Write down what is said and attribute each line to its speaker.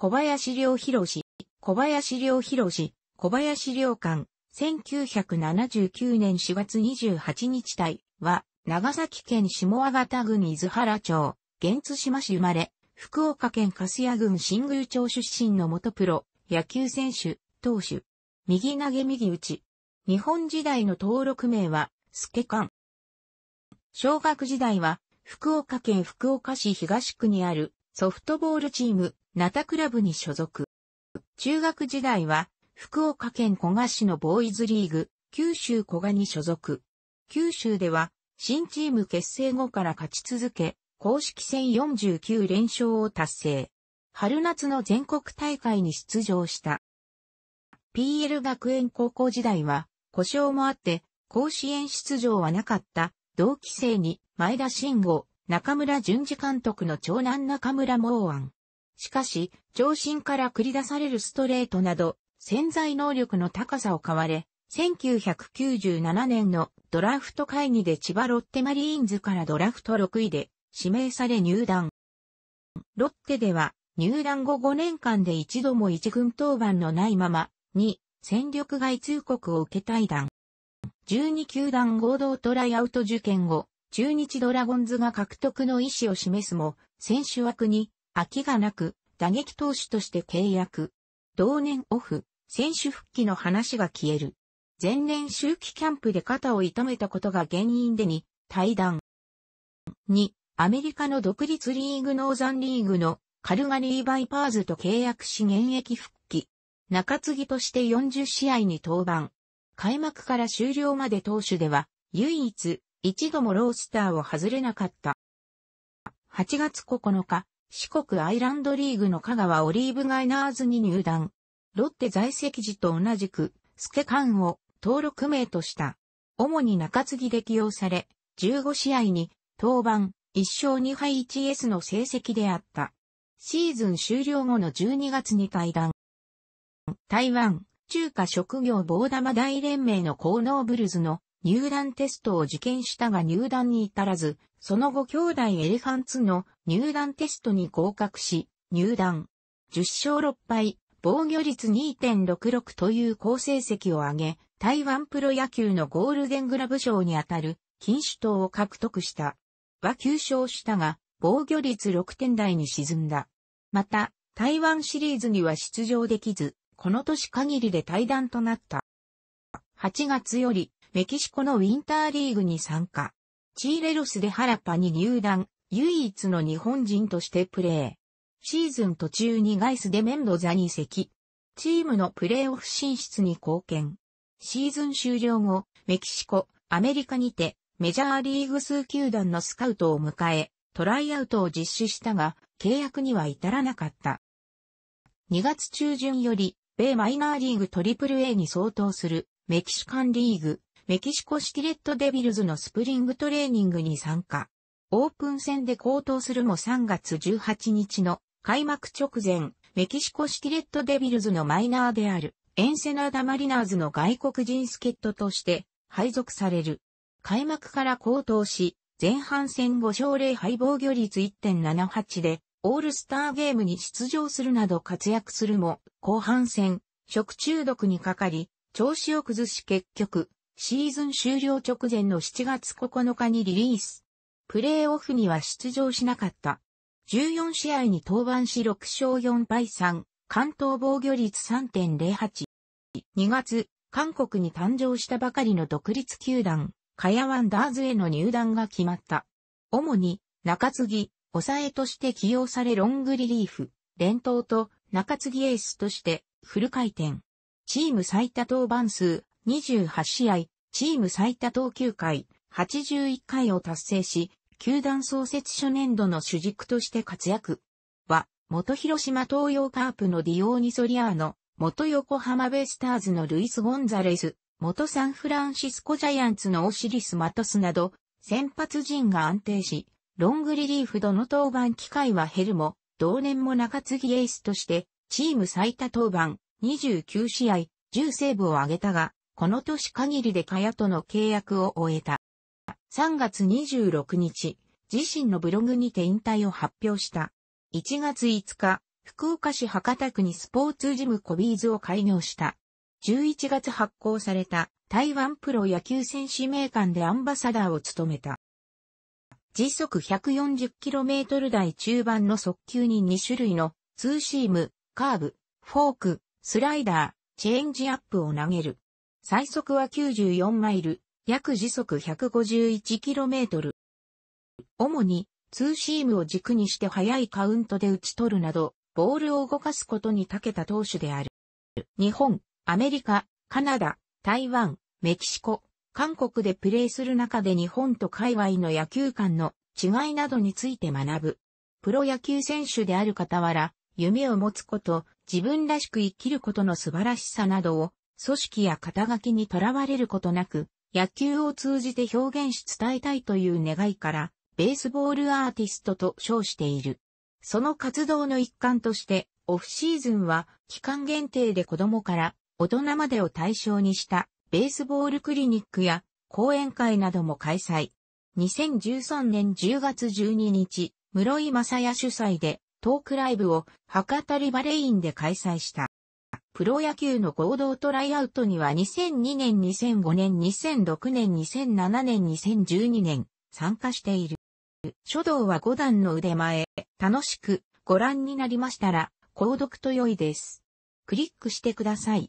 Speaker 1: 小林良博、小林良博、小林良官、1979年4月28日体は、長崎県下和方郡伊豆原町、現津島市生まれ、福岡県粕屋郡新宮町出身の元プロ、野球選手、投手。右投げ右打ち。日本時代の登録名は、スケカン。小学時代は、福岡県福岡市東区にあるソフトボールチーム、ナタクラブに所属。中学時代は、福岡県小賀市のボーイズリーグ、九州小賀に所属。九州では、新チーム結成後から勝ち続け、公式戦49連勝を達成。春夏の全国大会に出場した。PL 学園高校時代は、故障もあって、甲子園出場はなかった同期生に前田慎吾、中村淳二監督の長男中村猛安、しかし、上心から繰り出されるストレートなど、潜在能力の高さを買われ、1997年のドラフト会議で千葉ロッテマリーンズからドラフト6位で指名され入団。ロッテでは入団後5年間で一度も一軍登板のないまま、に、戦力外通告を受け退団。12球団合同トライアウト受験後、中日ドラゴンズが獲得の意思を示すも、選手枠に空きがなく、打撃投手として契約。同年オフ、選手復帰の話が消える。前年周期キャンプで肩を痛めたことが原因でに、対談。2、アメリカの独立リーグノーザンリーグのカルガリーバイパーズと契約し現役復帰。中継ぎとして40試合に登板。開幕から終了まで投手では、唯一、一度もロースターを外れなかった。8月9日、四国アイランドリーグの香川オリーブガイナーズに入団。ロッテ在籍時と同じく、スケカンを登録名とした。主に中継ぎで起用され、15試合に登板、1勝2敗 1S の成績であった。シーズン終了後の12月に退団。台湾、中華職業棒玉大連盟のコーノーブルズの入団テストを受験したが入団に至らず、その後兄弟エレファンツの入団テストに合格し、入団。10勝6敗、防御率2.66という好成績を挙げ、台湾プロ野球のゴールデングラブ賞にあたる金手党を獲得した。は9勝したが、防御率6点台に沈んだ。また、台湾シリーズには出場できず、この年限りで退団となった。8月より、メキシコのウィンターリーグに参加。チーレロスでハラパに入団、唯一の日本人としてプレー。シーズン途中にガイスでメンドザに移籍。チームのプレーオフ進出に貢献。シーズン終了後、メキシコ、アメリカにて、メジャーリーグ数球団のスカウトを迎え、トライアウトを実施したが、契約には至らなかった。2月中旬より、米マイナーリーグ AAA に相当する、メキシカンリーグ、メキシコシティレットデビルズのスプリングトレーニングに参加。オープン戦で高騰するも3月18日の開幕直前、メキシコシティレットデビルズのマイナーであるエンセナーダマリナーズの外国人スケットとして配属される。開幕から高騰し、前半戦5勝0敗防御率1.78でオールスターゲームに出場するなど活躍するも、後半戦、食中毒にかかり、調子を崩し結局、シーズン終了直前の7月9日にリリース。プレーオフには出場しなかった。14試合に登板し6勝4敗3、関東防御率3.08。2月、韓国に誕生したばかりの独立球団、カヤワンダーズへの入団が決まった。主に、中継ぎ、抑えとして起用されロングリリーフ、連投と中継ぎエースとして、フル回転。チーム最多登板数、28試合、チーム最多投球回、81回を達成し、球団創設初年度の主軸として活躍。は、元広島東洋カープのディオーニソリアーノ、元横浜ベイスターズのルイス・ゴンザレス、元サンフランシスコジャイアンツのオシリス・マトスなど、先発陣が安定し、ロングリリーフどの登板機会は減るも、同年も中継ぎエースとして、チーム最多登板、29試合、10セーブを挙げたが、この年限りでカヤとの契約を終えた。3月26日、自身のブログにて引退を発表した。1月5日、福岡市博多区にスポーツジムコビーズを開業した。11月発行された台湾プロ野球選手名鑑でアンバサダーを務めた。時速 140km 台中盤の速球に2種類のツーシーム、カーブ、フォーク、スライダー、チェンジアップを投げる。最速は94マイル、約時速 151km。主に、ツーシームを軸にして速いカウントで打ち取るなど、ボールを動かすことに長けた投手である。日本、アメリカ、カナダ、台湾、メキシコ、韓国でプレーする中で日本と海外の野球観の違いなどについて学ぶ。プロ野球選手である傍ら、夢を持つこと、自分らしく生きることの素晴らしさなどを組織や肩書きにとらわれることなく、野球を通じて表現し伝えたいという願いから、ベースボールアーティストと称している。その活動の一環として、オフシーズンは期間限定で子供から大人までを対象にしたベースボールクリニックや講演会なども開催。2013年10月12日、室井正也主催でトークライブを博多リバレインで開催した。プロ野球の合同トライアウトには2002年、2005年、2006年、2007年、2012年参加している。書道は5段の腕前、楽しくご覧になりましたら、購読と良いです。クリックしてください。